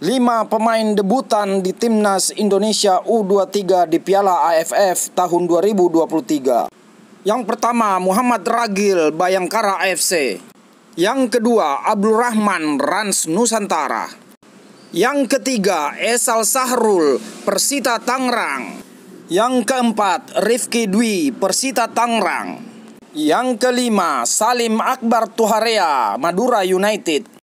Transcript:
Lima pemain debutan di Timnas Indonesia U23 di Piala AFF tahun 2023. Yang pertama Muhammad Ragil Bayangkara AFC. Yang kedua Abdul Rahman Rans Nusantara. Yang ketiga Esal Sahrul Persita Tangerang. Yang keempat Rifki Dwi Persita Tangerang. Yang kelima Salim Akbar Tuharea Madura United.